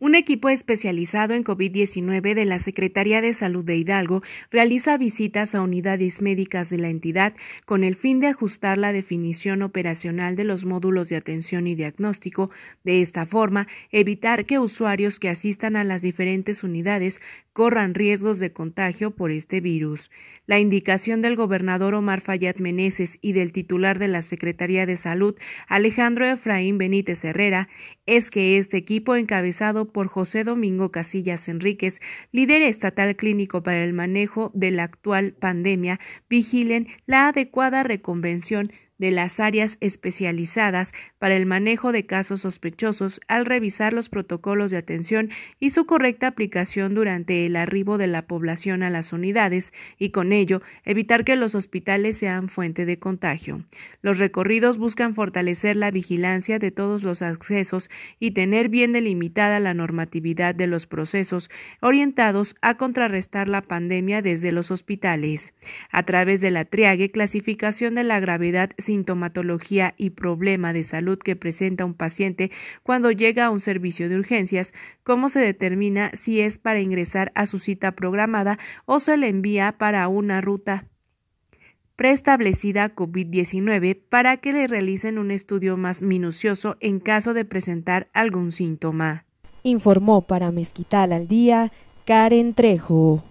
Un equipo especializado en COVID-19 de la Secretaría de Salud de Hidalgo realiza visitas a unidades médicas de la entidad con el fin de ajustar la definición operacional de los módulos de atención y diagnóstico, de esta forma evitar que usuarios que asistan a las diferentes unidades corran riesgos de contagio por este virus. La indicación del gobernador Omar Fayad Meneses y del titular de la Secretaría de Salud, Alejandro Efraín Benítez Herrera, es que este equipo encabezado por José Domingo Casillas Enríquez, líder estatal clínico para el manejo de la actual pandemia, vigilen la adecuada reconvención de las áreas especializadas para el manejo de casos sospechosos al revisar los protocolos de atención y su correcta aplicación durante el arribo de la población a las unidades y con ello evitar que los hospitales sean fuente de contagio. Los recorridos buscan fortalecer la vigilancia de todos los accesos y tener bien delimitada la normatividad de los procesos orientados a contrarrestar la pandemia desde los hospitales. A través de la triague clasificación de la gravedad sintomatología y problema de salud que presenta un paciente cuando llega a un servicio de urgencias, cómo se determina si es para ingresar a su cita programada o se le envía para una ruta preestablecida COVID-19 para que le realicen un estudio más minucioso en caso de presentar algún síntoma. Informó para Mezquital al Día Karen Trejo.